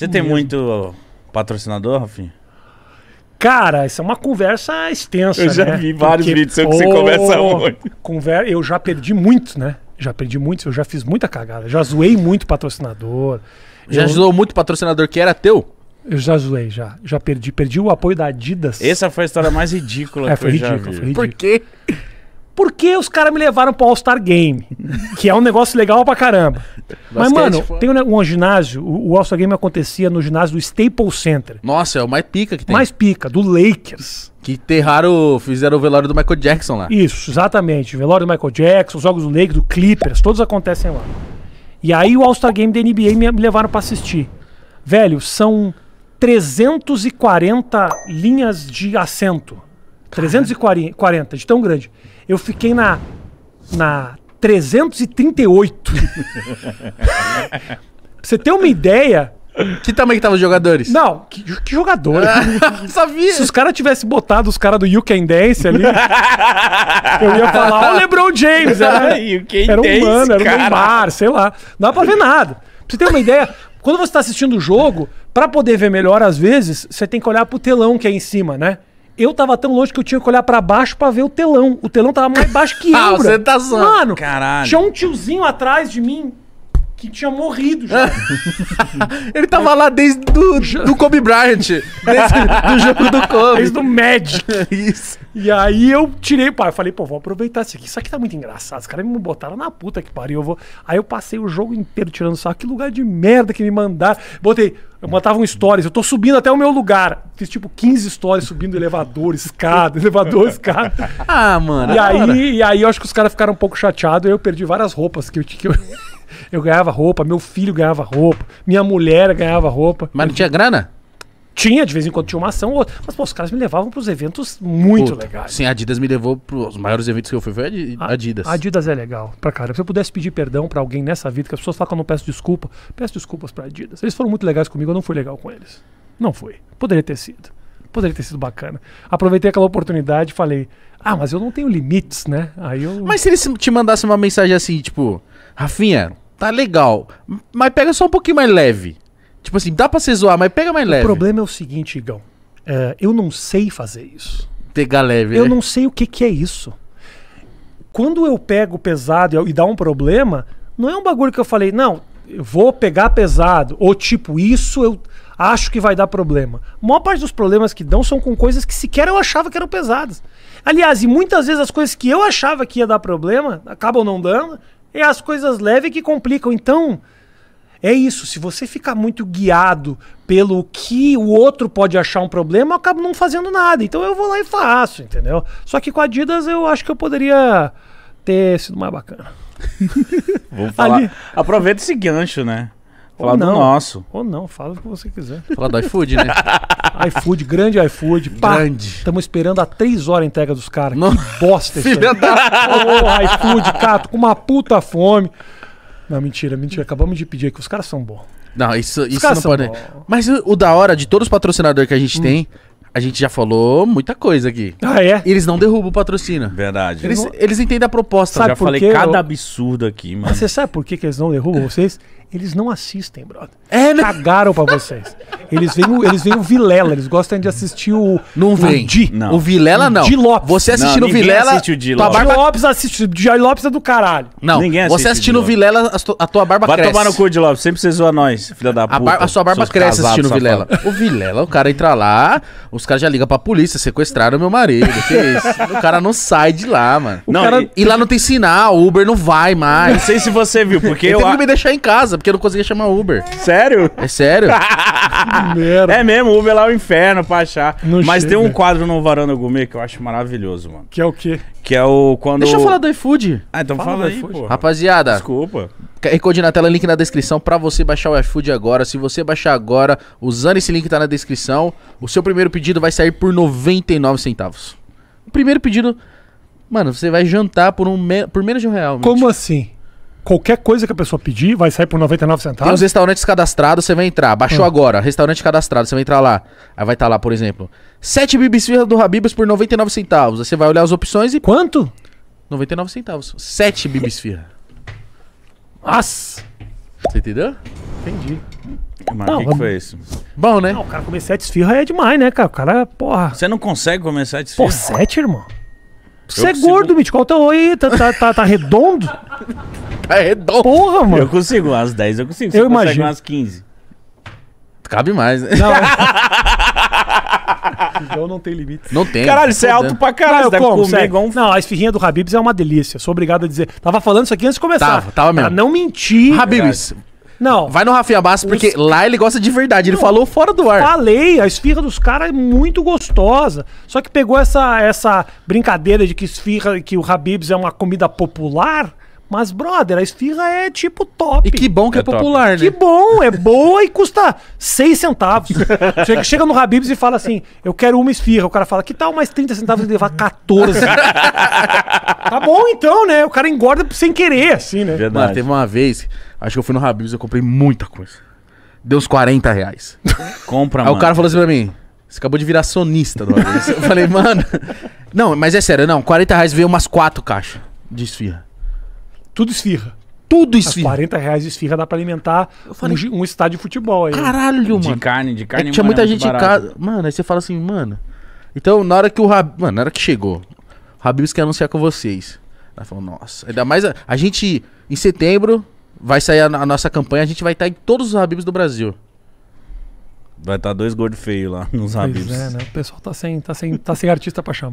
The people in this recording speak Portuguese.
Você tem mesmo. muito patrocinador, Rafinha? Cara, isso é uma conversa extensa. Eu né? já né? vi vários Porque, vídeos oh, que você conversa muito. Conver... Eu já perdi muito, né? Já perdi muito, eu já fiz muita cagada. Já zoei muito patrocinador. Já eu... zoou muito patrocinador que era teu? Eu já zoei, já. Já perdi. Perdi o apoio da Adidas. Essa foi a história mais ridícula é, que foi eu ridículo, já vi. Foi ridículo. Por quê? Porque os caras me levaram pro All-Star Game, que é um negócio legal pra caramba. Mas, mano, é foi. tem um, um ginásio, o, o All-Star Game acontecia no ginásio do Staples Center. Nossa, é o mais pica que tem. Mais pica, do Lakers. Que enterraram, fizeram o velório do Michael Jackson lá. Isso, exatamente. O velório do Michael Jackson, os jogos do Lakers, do Clippers, todos acontecem lá. E aí o All-Star Game da NBA me, me levaram para assistir. Velho, são 340 linhas de assento. 340, de tão grande. Eu fiquei na, na 338. pra você ter uma ideia. Que tamanho que tava os jogadores? Não, que, que jogador? Sabia. Se os caras tivessem botado os caras do You Can Dance ali, eu ia falar, o LeBron James. Era, né? you era um mano, era um Neymar, sei lá. Não dá pra ver nada. Pra você ter uma ideia, quando você tá assistindo o jogo, para poder ver melhor, às vezes, você tem que olhar pro telão que é em cima, né? Eu tava tão longe que eu tinha que olhar para baixo para ver o telão. O telão tava mais baixo que ah, eu. ah, você tá zoando. Mano, Caralho. tinha um tiozinho atrás de mim que tinha morrido já. ele tava lá desde do, do Kobe Bryant, desde do jogo do Kobe. Desde o Magic. Isso. E aí eu tirei, pai. eu falei, pô, vou aproveitar isso aqui. Isso aqui tá muito engraçado. Os caras me botaram na puta que pariu. Eu vou... Aí eu passei o jogo inteiro tirando saco. Que lugar de merda que me mandaram. Botei, eu botava um stories, eu tô subindo até o meu lugar. Fiz tipo 15 stories subindo elevador, escada, elevador, escada. Ah, mano. E é aí, e aí eu acho que os caras ficaram um pouco chateados. Eu perdi várias roupas que eu tinha. Que eu... Eu ganhava roupa, meu filho ganhava roupa, minha mulher ganhava roupa. Mas não tinha grana? Tinha, de vez em quando tinha uma ação ou outra. Mas, pô, os caras me levavam pros eventos muito Puta, legais. Sim, a Adidas me levou pros maiores eventos que eu fui. Foi a Adidas. A Adidas é legal pra cara Se eu pudesse pedir perdão pra alguém nessa vida, que as pessoas falam que eu não peço desculpa, peço desculpas pra Adidas. Eles foram muito legais comigo, eu não fui legal com eles. Não fui. Poderia ter sido. Poderia ter sido bacana. Aproveitei aquela oportunidade e falei, ah, mas eu não tenho limites, né? Aí eu. Mas se eles te mandassem uma mensagem assim, tipo. Rafinha, tá legal, mas pega só um pouquinho mais leve. Tipo assim, dá pra você zoar, mas pega mais leve. O problema é o seguinte, Igão. É, eu não sei fazer isso. Pegar leve. Eu né? não sei o que, que é isso. Quando eu pego pesado e, e dá um problema, não é um bagulho que eu falei, não, eu vou pegar pesado. Ou tipo, isso eu acho que vai dar problema. A maior parte dos problemas que dão são com coisas que sequer eu achava que eram pesadas. Aliás, e muitas vezes as coisas que eu achava que ia dar problema acabam não dando, é as coisas leves que complicam. Então, é isso. Se você ficar muito guiado pelo que o outro pode achar um problema, eu acabo não fazendo nada. Então eu vou lá e faço, entendeu? Só que com a Adidas eu acho que eu poderia ter sido mais bacana. Vamos falar. Ali... Aproveita esse gancho, né? Falar do nosso. Ou não, fala o que você quiser. Falar do iFood, né? iFood, grande iFood. grande. Estamos esperando há três horas a entrega dos caras. Que bosta isso aí. Da... iFood, Cato, com uma puta fome. Não, mentira, mentira. Acabamos de pedir que os caras são bons. Não, isso, isso não pode. Bons. Mas o, o, da hora de todos os patrocinadores que a gente hum. tem a gente já falou muita coisa aqui. Ah, é? E eles não derrubam o patrocínio. Verdade. Eles, eles entendem a proposta. Sabe eu já por falei quê? cada absurdo aqui, mano. Mas você sabe por que, que eles não derrubam vocês? Eles não assistem, brother. É, né? Cagaram pra vocês. Eles veem, o, eles veem o Vilela, eles gostam de assistir o. Não o vem. Di. Não. O Vilela não. Di Lopes. Você assistindo não, Vilela. Assiste o Di Lopes. Tua barba... Lopes assiste. Di Lopes é do caralho. Não. Ninguém assiste. Você assistindo Vilela, a tua barba Vai cresce. Vai tomar no cu de Lopes, sempre você zoa nós, filha da puta. A, a sua barba cresce casado, assistindo Vilela. O Vilela, o cara entra lá, os caras já ligam pra polícia, sequestraram meu marido. Que é isso? O cara não sai de lá, mano. Não, cara... e... e... lá não tem sinal, o Uber não vai mais. Não sei se você viu, porque eu. eu... que me deixar em casa, porque eu não conseguia chamar Uber. Sério? É sério. merda. É mesmo, Uber é lá é o inferno pra achar. Não Mas chega. tem um quadro no Varanda Gourmet que eu acho maravilhoso, mano. Que é o quê? Que é o quando. Deixa eu falar do iFood. Ah, então fala, fala aí, pô. Rapaziada. Desculpa. Recorde na tela, link na descrição para você baixar o iFood agora. Se você baixar agora, usando esse link que tá na descrição, o seu primeiro pedido vai sair por 99 centavos. O primeiro pedido. Mano, você vai jantar por, um me... por menos de um real. Como assim? Qualquer coisa que a pessoa pedir vai sair por 99 centavos. Tem os restaurantes cadastrados, você vai entrar. Baixou hum. agora, restaurante cadastrado, você vai entrar lá. Aí vai estar tá lá, por exemplo, 7 bibisfirras do Habibas por 99 centavos. Aí você vai olhar as opções e. Quanto? 99 centavos. 7 bibisfirras. Nossa! Você entendeu? Entendi. Mas o que, que, foi isso? Bom, né? Não, o cara comer sete esfirra é demais, né, cara? O cara, porra. Você não consegue comer sete esfirra? Pô, sete, irmão? Você é consigo... gordo, Mitch. Qual tá, tá, tá, tá redondo? é redondo. Porra, mano. Eu consigo, às 10 eu consigo. Você eu imagino. umas 15. Cabe mais, né? Não, Esfirrão não tem limite. Não tem. Caralho, isso é alto pra caralho. Não, deve tá como, comer igual um... Não, a esfirrinha do Habibs é uma delícia. Sou obrigado a dizer. Tava falando isso aqui antes de começar. Tava, tava mesmo. Pra não mentir. Habibs. Não. Vai no Rafinha Bastos, porque Os... lá ele gosta de verdade. Ele não, falou fora do ar. Falei, a esfirra dos caras é muito gostosa. Só que pegou essa, essa brincadeira de que esfirra, que o Habibs é uma comida popular. Mas, brother, a esfirra é tipo top. E que bom que é, é popular, né? Que bom, é boa e custa 6 centavos. chega, chega no Habibs e fala assim: eu quero uma esfirra. O cara fala: que tal mais 30 centavos e levar 14? tá bom então, né? O cara engorda sem querer, assim, né? Verdade. Mano, teve uma vez, acho que eu fui no Habibs, eu comprei muita coisa. Deu uns 40 reais. Compra, Aí mano. Aí o cara falou assim pra mim: você acabou de virar sonista do Habibs. eu falei, mano. Não, mas é sério, não. 40 reais veio umas 4 caixas de esfirra. Tudo esfirra. Tudo esfirra. As 40 reais de esfirra dá pra alimentar falei, um, um, estádio de futebol aí. Caralho, mano. De carne, de carne. É, tinha é muita gente em casa. Mano, aí você fala assim, mano. Então, na hora que o rab Mano, na hora que chegou, o Habibs quer anunciar com vocês. Ela falou, nossa. Ainda mais a, a gente, em setembro, vai sair a, a, nossa campanha, a gente vai estar em todos os Habibs do Brasil. Vai estar tá dois gordos feios lá nos Habibs. é, né? O pessoal tá sem, tá sem, tá sem artista pra chamar.